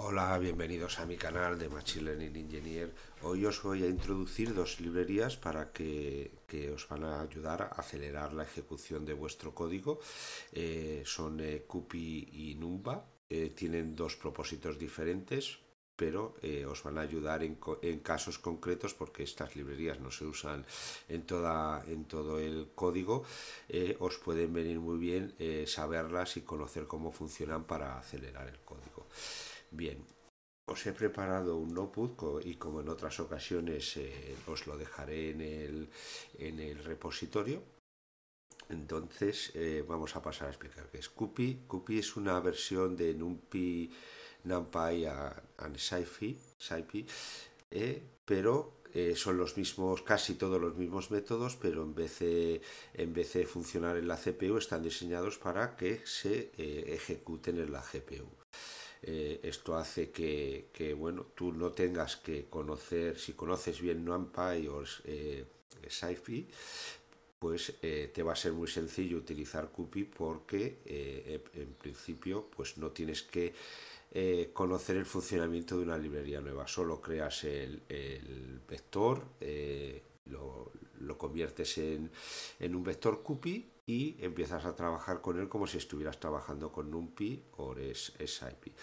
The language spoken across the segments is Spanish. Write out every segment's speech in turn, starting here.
Hola, bienvenidos a mi canal de Machine Learning Engineer. Hoy os voy a introducir dos librerías para que, os van a ayudar a acelerar la ejecución de vuestro código. Eh, son eh, Cupi y Numba. Eh, tienen dos propósitos diferentes, pero os van a ayudar en, casos concretos porque estas librerías no se usan en, todo el código, os pueden venir muy bien saberlas y conocer cómo funcionan para acelerar el código. Bien, os he preparado un notebook y como en otras ocasiones eh, os lo dejaré en el, repositorio. Entonces eh, vamos a pasar a explicar qué es Cupi. es una versión de NumPy, NumPy and SciPy, eh, pero son los mismos, casi todos los mismos métodos, pero en vez de, en vez funcionar en la CPU están diseñados para que se ejecuten en la GPU. Eh, esto hace que, bueno, tú no tengas que conocer, si conoces bien NumPy o eh, pues eh, te va a ser muy sencillo utilizar Cupy porque eh, en principio pues no tienes que conocer el funcionamiento de una librería nueva, solo creas el vector, lo, conviertes en, en, un vector cupi y empiezas a trabajar con él como si estuvieras trabajando con NumPy o SIP.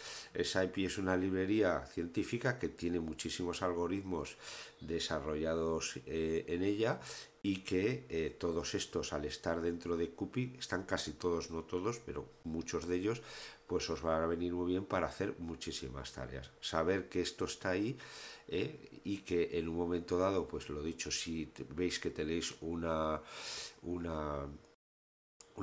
SIP es una librería científica que tiene muchísimos algoritmos desarrollados eh, en ella y que eh, todos estos al estar dentro de CUPI, están casi todos, no todos, pero muchos de ellos, pues os van a venir muy bien para hacer muchísimas tareas. Saber que esto está ahí ¿eh? y que en un momento dado, pues lo dicho, si veis que tenéis una, una,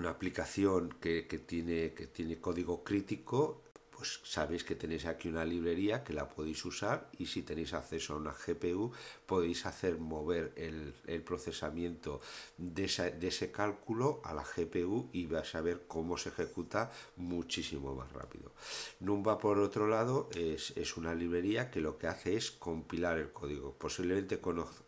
aplicación que, que, tiene, que tiene código crítico, pues sabéis que tenéis aquí una librería que la podéis usar y si tenéis acceso a una GPU podéis hacer mover el, procesamiento de, ese cálculo a la GPU y vais a ver cómo se ejecuta muchísimo más rápido. Numba por otro lado es, una librería que lo que hace es compilar el código. Posiblemente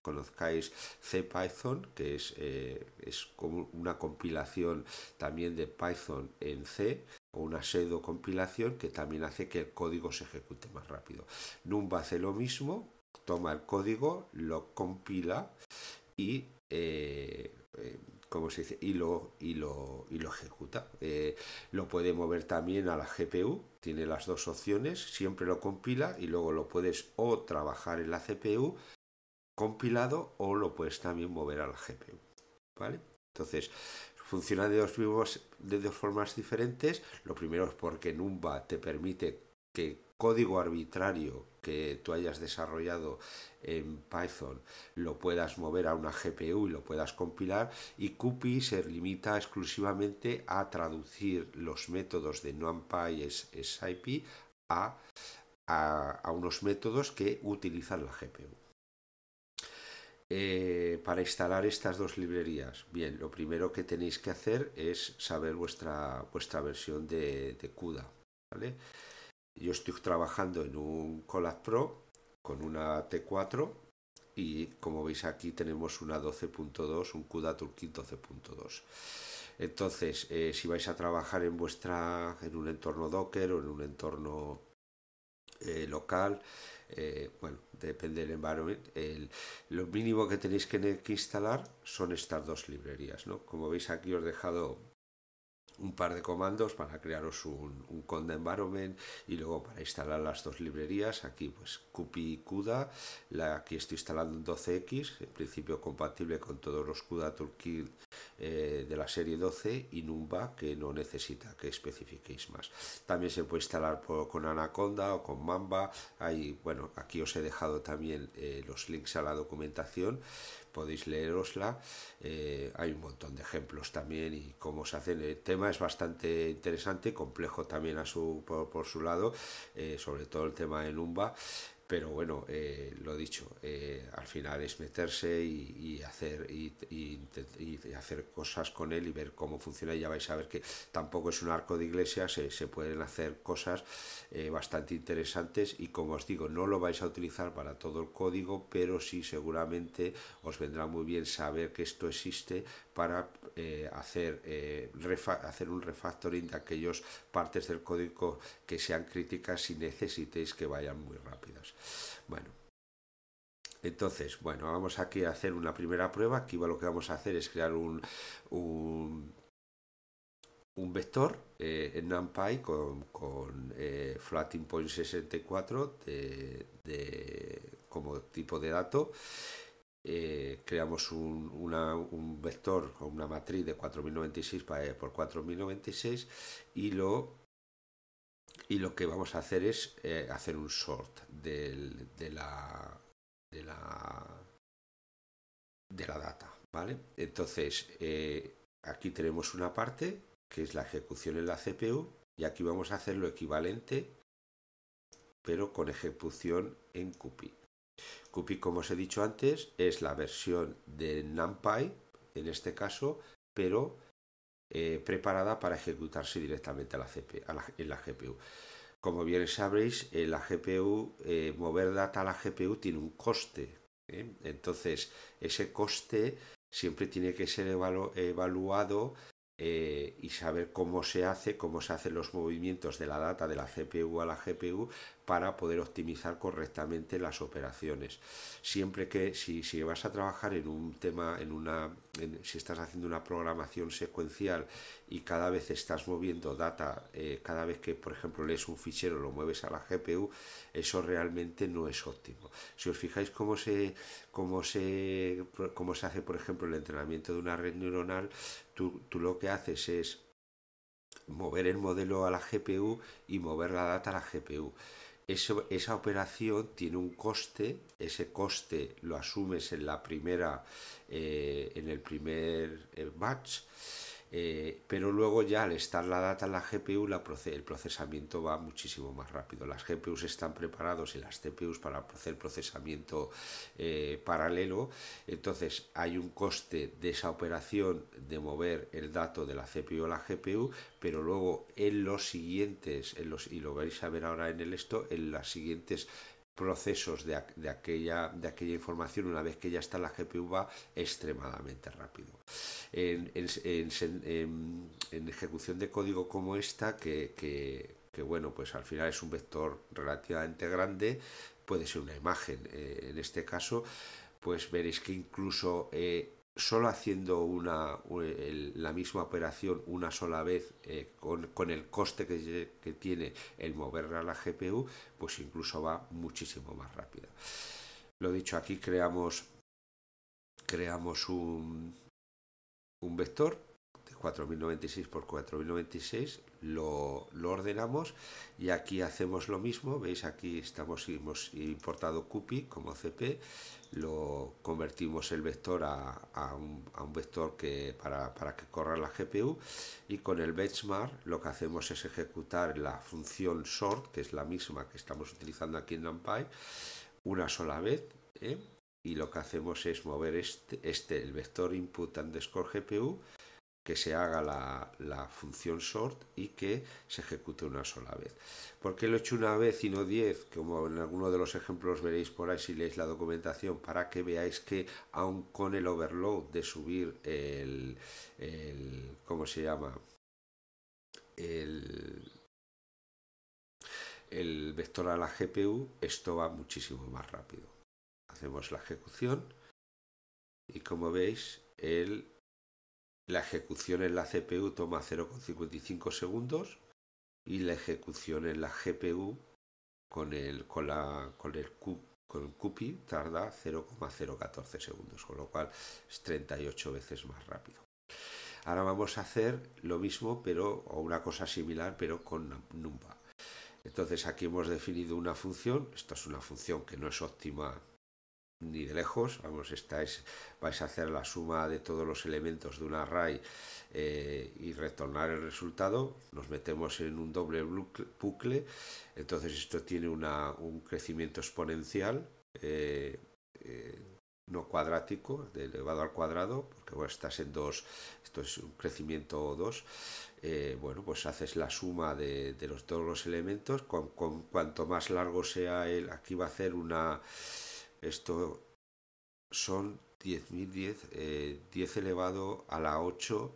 conozcáis CPython que es, eh, es como una compilación también de Python en C o una pseudo compilación que también hace que el código se ejecute más rápido. Numba hace lo mismo, toma el código, lo compila y eh, eh, se dice? Y lo, y lo, y lo ejecuta. Eh, lo puede mover también a la GPU, tiene las dos opciones, siempre lo compila y luego lo puedes o trabajar en la CPU compilado o lo puedes también mover a la GPU. ¿Vale? Entonces, Funciona de dos, formas diferentes. Lo primero es porque Numba te permite que código arbitrario que tú hayas desarrollado en Python lo puedas mover a una GPU y lo puedas compilar y Cupy se limita exclusivamente a traducir los métodos de NumPy SIP Scipy a, a unos métodos que utilizan la GPU. Eh, para instalar estas dos librerías, bien, lo primero que tenéis que hacer es saber vuestra, vuestra versión de, CUDA. ¿vale? Yo estoy trabajando en un Colab Pro con una T4 y como veis aquí tenemos una 12.2, un CUDA Toolkit 12.2. Entonces, eh, si vais a trabajar en vuestra, en un entorno Docker o en un entorno eh, local, eh, bueno, depende del environment, lo mínimo que tenéis que, instalar son estas dos librerías, Como veis aquí os he dejado un par de comandos para crearos un, conda environment y luego para instalar las dos librerías, aquí pues cupi y CUDA, la estoy instalando en 12x, en principio compatible con todos los CUDA Toolkit eh, de la serie 12 y Numba que no necesita que especifiquéis más. También se puede instalar con Anaconda o con Mamba. Hay, bueno, aquí os he dejado también eh, los links a la documentación, podéis leerosla. Eh, hay un montón de ejemplos también y cómo se hacen. El tema es bastante interesante, complejo también a su, por, por su lado, sobre todo el tema de Numba pero bueno, eh, lo dicho, eh, al final es meterse y, hacer, y, hacer cosas con él y ver cómo funciona. Y ya vais a ver que tampoco es un arco de iglesia, se, pueden hacer cosas eh, bastante interesantes y como os digo, no lo vais a utilizar para todo el código, pero sí seguramente os vendrá muy bien saber que esto existe para eh, hacer, eh, hacer un refactoring de aquellas partes del código que sean críticas si necesitéis que vayan muy rápidas. Bueno, entonces, bueno, vamos aquí a hacer una primera prueba. Aquí lo que vamos a hacer es crear un, un, vector eh, en NumPy con, con 64 de, como tipo de dato. Eh, creamos un, un, vector o una matriz de 4096 eh, por 4096 y lo y lo que vamos a hacer es eh, hacer un sort de la de la de la data vale entonces aquí tenemos una parte que es la ejecución en la CPU y aquí vamos a hacer lo equivalente pero con ejecución en Cupid. Cupi, como os he dicho antes, es la versión de NumPy, en este caso, pero eh, preparada para ejecutarse directamente la, en la GPU. Como bien sabréis, la GPU, eh, mover data a la GPU tiene un coste. ¿eh? Entonces, ese coste siempre tiene que ser evaluado eh, y saber cómo se hace, cómo se hacen los movimientos de la data de la CPU a la GPU para poder optimizar correctamente las operaciones. Siempre que si, vas a trabajar en un tema, en una, si estás haciendo una programación secuencial y cada vez estás moviendo data, eh, cada vez que por ejemplo lees un fichero lo mueves a la GPU, eso realmente no es óptimo. Si os fijáis cómo se, cómo se, cómo se hace por ejemplo el entrenamiento de una red neuronal, tú, lo que haces es mover el modelo a la GPU y mover la data a la GPU. esa operación tiene un coste, ese coste lo asumes en la primera, eh, en el primer eh, batch eh, pero luego ya al estar la data en la GPU, el procesamiento va muchísimo más rápido. Las GPUs están preparados y las CPUs para hacer procesamiento eh, paralelo, entonces hay un coste de esa operación de mover el dato de la CPU a la GPU, pero luego en los siguientes, y lo vais a ver ahora en el esto, en las siguientes procesos de, aquella, de aquella información una vez que ya está en la GPU va extremadamente rápido. En, ejecución de código como esta, que, bueno, pues al final es un vector relativamente grande, puede ser una imagen eh, en este caso, pues veréis que incluso eh, solo haciendo una, la misma operación una sola vez eh, con, el coste que, tiene el moverla a la GPU, pues incluso va muchísimo más rápido. Lo dicho, aquí creamos, creamos un vector 4096 por 4096, lo, ordenamos y aquí hacemos lo mismo, veis aquí estamos, hemos importado Cupy como cp, lo convertimos el vector a, a, un, vector que para, para, que corra la GPU y con el benchmark lo que hacemos es ejecutar la función sort, que es la misma que estamos utilizando aquí en NumPy, una sola vez. ¿eh? y lo que hacemos es mover este, este el vector input underscore gpu que se haga la, función sort y que se ejecute una sola vez. ¿Por qué lo he hecho una vez y no diez? Como en alguno de los ejemplos veréis por ahí si leéis la documentación, para que veáis que aún con el overload de subir el, ¿cómo se llama? el vector a la GPU, esto va muchísimo más rápido. Hacemos la ejecución y como veis, el la ejecución en la CPU toma 0,55 segundos y la ejecución en la GPU con el, con la, el, con tarda 0,014 segundos, con lo cual es 38 veces más rápido. Ahora vamos a hacer lo mismo, pero o una cosa similar, pero con Numba. Entonces aquí hemos definido una función, esta es una función que no es óptima ni de lejos, vamos, estáis, vais a hacer la suma de todos los elementos de un array eh, y retornar el resultado, nos metemos en un doble bucle, entonces esto tiene un crecimiento exponencial, eh, eh, no cuadrático, de elevado al cuadrado, porque bueno, estás en 2, esto es un crecimiento 2, bueno, pues haces la suma de, los, todos los elementos, con, con, cuanto más largo sea el, aquí va a hacer una, esto son 10.010, 10, eh, elevado a la 8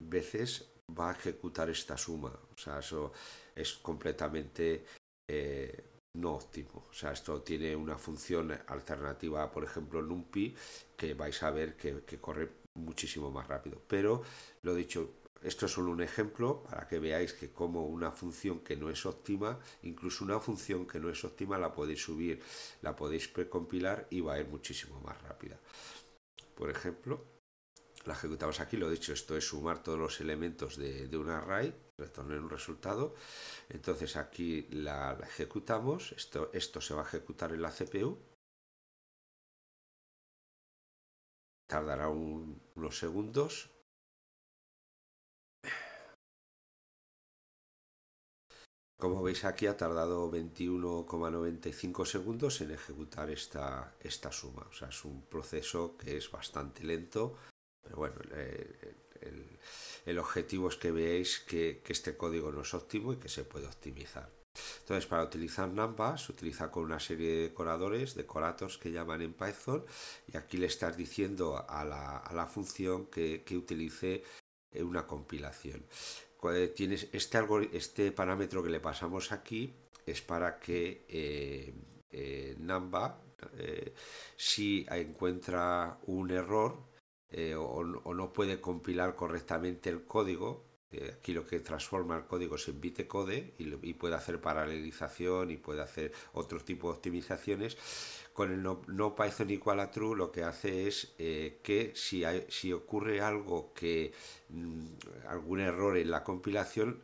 veces va a ejecutar esta suma. O sea, eso es completamente eh, no óptimo. O sea, esto tiene una función alternativa, por ejemplo, en NumPy, que vais a ver que corre muchísimo más rápido. Pero, lo dicho, esto es solo un ejemplo para que veáis que como una función que no es óptima, incluso una función que no es óptima la podéis subir, la podéis precompilar y va a ir muchísimo más rápida. Por ejemplo, la ejecutamos aquí, lo dicho, esto es sumar todos los elementos de, un array, retornar un resultado. Entonces aquí la, la, ejecutamos, esto, esto se va a ejecutar en la CPU, Tardará unos segundos. Como veis aquí ha tardado 21,95 segundos en ejecutar esta, esta suma. O sea, es un proceso que es bastante lento, pero bueno, eh, el, objetivo es que veáis que este código no es óptimo y que se puede optimizar. Entonces, para utilizar Namba se utiliza con una serie de decoradores, decoratos que llaman en Python, y aquí le estás diciendo a la, función que, utilice eh, una compilación. Eh, este, este, parámetro que le pasamos aquí, es para que eh, Namba, si encuentra un error o, no puede compilar correctamente el código, aquí lo que transforma el código es en bitcode y, y, puede hacer paralelización y puede hacer otro tipo de optimizaciones. Con el no, Python igual a true lo que hace es eh, que si, ocurre algo que mm, algún error en la compilación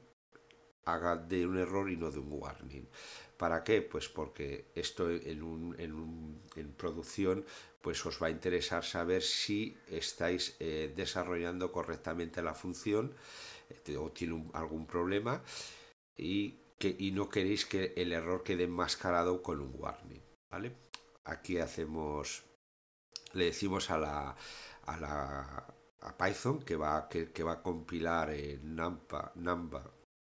haga de un error y no de un warning. ¿Para qué? Pues porque esto en, producción pues os va a interesar saber si estáis eh, desarrollando correctamente la función este, o tiene algún problema y, que, y no queréis que el error quede enmascarado con un warning. ¿vale? Aquí hacemos, le decimos a la, a la Python que va, que, va a compilar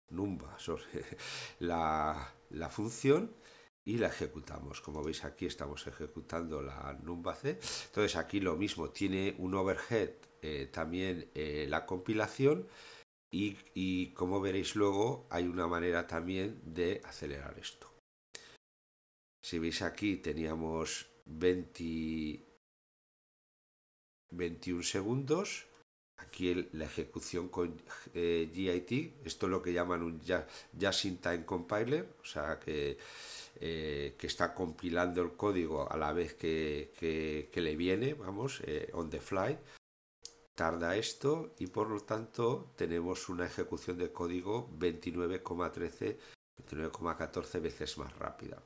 Numba, la, la función y la ejecutamos. Como veis aquí estamos ejecutando la Numba C. Entonces aquí lo mismo, tiene un overhead eh, también eh, la compilación y, como veréis luego hay una manera también de acelerar esto. Si veis aquí teníamos 20, 21 segundos. Aquí la ejecución con eh, GIT, esto es lo que llaman un Just in Time Compiler, o sea que, eh, que está compilando el código a la vez que, le viene, vamos, eh, on the fly tarda esto y por lo tanto tenemos una ejecución de código 29,13, 29,14 veces más rápida.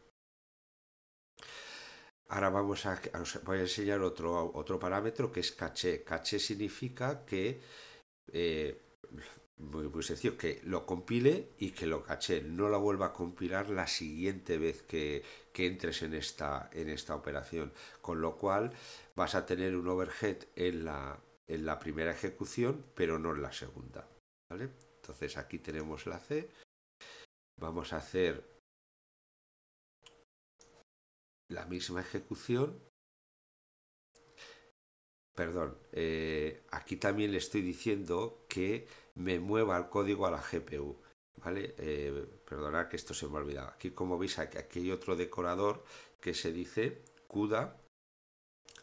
Ahora vamos a, voy a enseñar otro, otro parámetro que es caché. Caché significa que, eh, muy, que lo compile y que lo caché. No la vuelva a compilar la siguiente vez que, que entres en esta, en esta operación. Con lo cual vas a tener un overhead en la, en la primera ejecución, pero no en la segunda. ¿vale? Entonces aquí tenemos la C. Vamos a hacer la misma ejecución. Perdón, eh, aquí también le estoy diciendo que me mueva el código a la GPU. ¿Vale? Eh, que esto se me ha olvidado. Aquí, como veis, aquí, aquí hay otro decorador que se dice CUDA.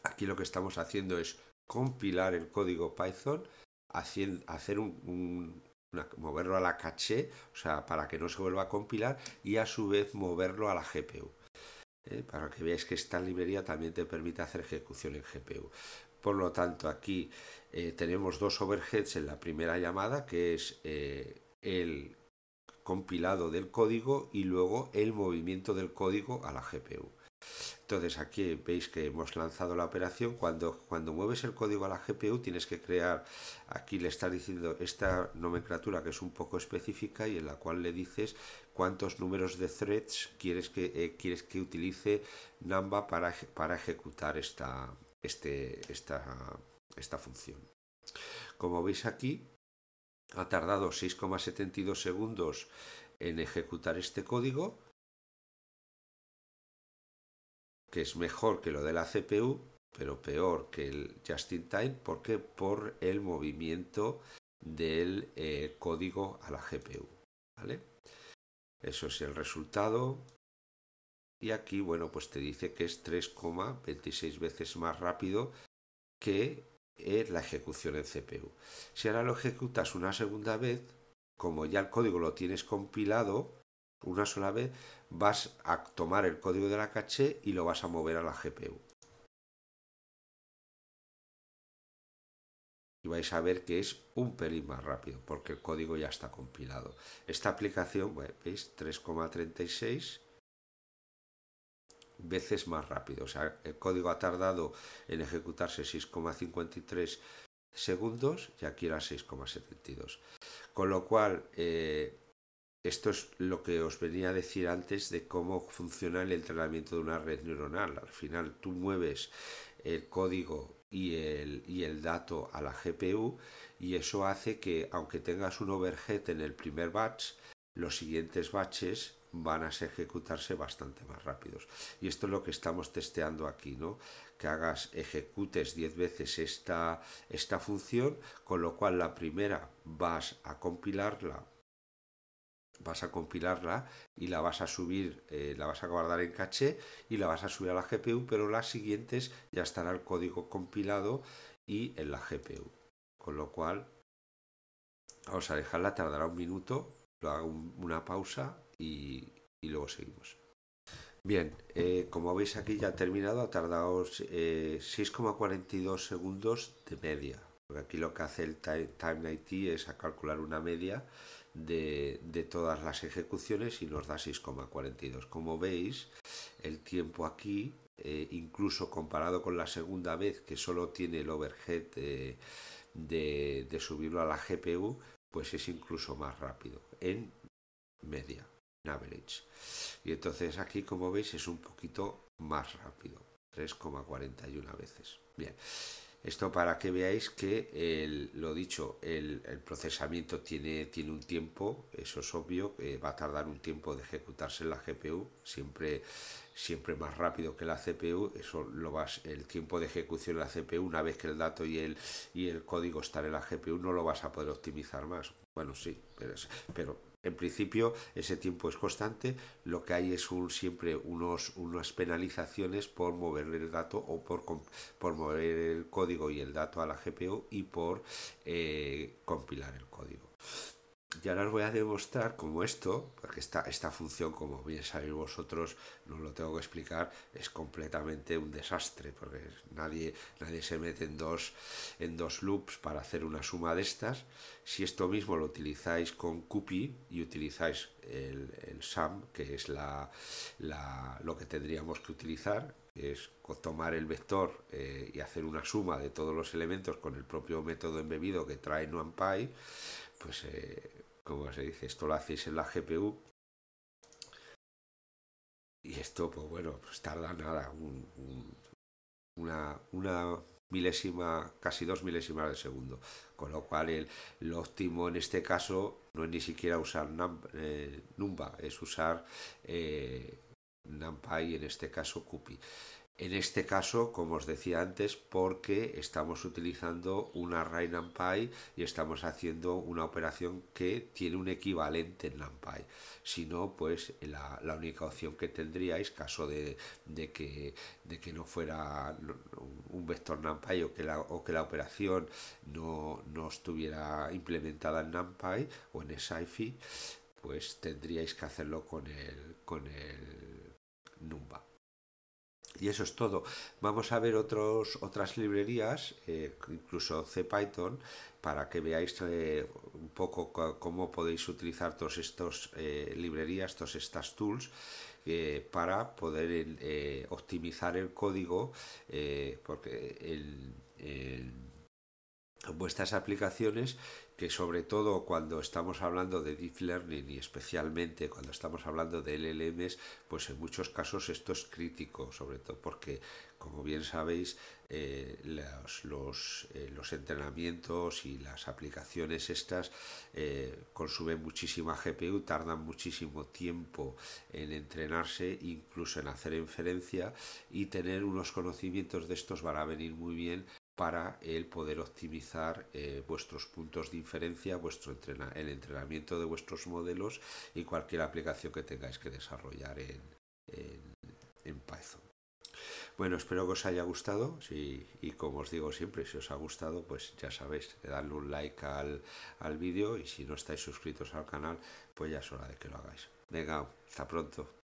Aquí lo que estamos haciendo es compilar el código Python, hacer un, moverlo a la caché, o sea, para que no se vuelva a compilar y a su vez moverlo a la GPU. ¿eh? Para que veáis que esta librería también te permite hacer ejecución en GPU. Por lo tanto, aquí eh, tenemos dos overheads en la primera llamada, que es eh, el compilado del código y luego el movimiento del código a la GPU. Entonces aquí veis que hemos lanzado la operación. Cuando, cuando mueves el código a la GPU tienes que crear, aquí le está diciendo esta nomenclatura que es un poco específica y en la cual le dices cuántos números de threads quieres que, eh, quieres que utilice Namba para, ejecutar este, esta función. Como veis aquí, ha tardado 6,72 segundos en ejecutar este código que es mejor que lo de la CPU, pero peor que el Just in Time, porque por el movimiento del eh, código a la GPU. ¿vale? Eso es el resultado. Y aquí, bueno, pues te dice que es 3,26 veces más rápido que eh, la ejecución en CPU. Si ahora lo ejecutas una segunda vez, como ya el código lo tienes compilado, una sola vez, vas a tomar el código de la caché y lo vas a mover a la GPU. y vais a ver que es un pelín más rápido porque el código ya está compilado. Esta aplicación, veis, 3,36 veces más rápido. O sea, el código ha tardado en ejecutarse 6,53 segundos y aquí era 6,72. Con lo cual, eh, esto es lo que os venía a decir antes de cómo funciona el entrenamiento de una red neuronal. Al final tú mueves el código y el, dato a la GPU y eso hace que aunque tengas un overhead en el primer batch, los siguientes batches van a ejecutarse bastante más rápidos. Y esto es lo que estamos testeando aquí, ¿no? Que hagas, ejecutes 10 veces esta función, con lo cual la primera vas a compilarla vas a compilarla y la vas a subir, eh, la vas a guardar en caché y la vas a subir a la GPU, pero las siguientes ya estará el código compilado y en la GPU. Con lo cual, vamos a dejarla, tardará un minuto, lo hago una pausa y, luego seguimos. Bien, eh, como veis aquí ya ha terminado, ha tardado 6,42 eh, segundos de media. Porque aquí lo que hace el Time, time IT es a calcular una media de, todas las ejecuciones y nos da 6,42. Como veis, el tiempo aquí, eh, incluso comparado con la segunda vez que solo tiene el overhead eh, de, de subirlo a la GPU, pues es incluso más rápido en media, en average. Y entonces aquí, como veis, es un poquito más rápido, 3,41 veces. Bien, esto para que veáis que, lo dicho, el, procesamiento tiene, tiene un tiempo, eso es obvio, eh, va a tardar un tiempo de ejecutarse en la GPU, siempre, siempre más rápido que la CPU, eso lo vas, el tiempo de ejecución de la CPU, una vez que el dato y el, y el código están en la GPU, no lo vas a poder optimizar más. Bueno, sí, pero en principio, ese tiempo es constante, lo que hay es siempre unos, unas penalizaciones por mover el dato o por, por mover el código y el dato a la GPU y por eh, compilar el código y ahora os voy a demostrar cómo esto, porque esta, esta función, como bien sabéis vosotros, no lo tengo que explicar, es completamente un desastre, porque nadie, nadie se mete en dos, en dos loops para hacer una suma de estas. Si esto mismo lo utilizáis con cupy y utilizáis el, el SAM, que es la, lo que tendríamos que utilizar, es tomar el vector eh, y hacer una suma de todos los elementos con el propio método embebido que trae NumPy, pues eh, como se dice? Esto lo hacéis en la GPU. Y esto, pues bueno, pues tarda nada, una, milésima, casi dos milésimas de segundo. Con lo cual, el, lo óptimo en este caso no es ni siquiera usar eh, Numba, es usar eh, NumPy, en este caso CUPI. En este caso, como os decía antes, porque estamos utilizando una array NumPy y estamos haciendo una operación que tiene un equivalente en NumPy. Si no, pues la, única opción que tendríais, caso de, que, de que no fuera un vector NumPy o que la, operación no, estuviera implementada en NumPy o en SciFi, pues tendríais que hacerlo con el, con el y eso es todo. Vamos a ver otras librerías, eh, incluso CPython, para que veáis eh, un poco cómo podéis utilizar todas estas eh, librerías, todas estas tools, para poder optimizar el código, porque el, vuestras aplicaciones que sobre todo cuando estamos hablando de deep learning y especialmente cuando estamos hablando de LLMs, pues en muchos casos esto es crítico, sobre todo porque, como bien sabéis, eh, los, eh, los, entrenamientos y las aplicaciones estas eh, consumen muchísima GPU, tardan muchísimo tiempo en entrenarse, incluso en hacer inferencia, y tener unos conocimientos de estos van a venir muy bien para el poder optimizar eh, vuestros puntos de inferencia, vuestro el entrenamiento de vuestros modelos y cualquier aplicación que tengáis que desarrollar en, Python. Bueno, espero que os haya gustado y como os digo siempre, si os ha gustado, pues ya sabéis, dadle un like al, al vídeo y si no estáis suscritos al canal, pues ya es hora de que lo hagáis. Venga, hasta pronto.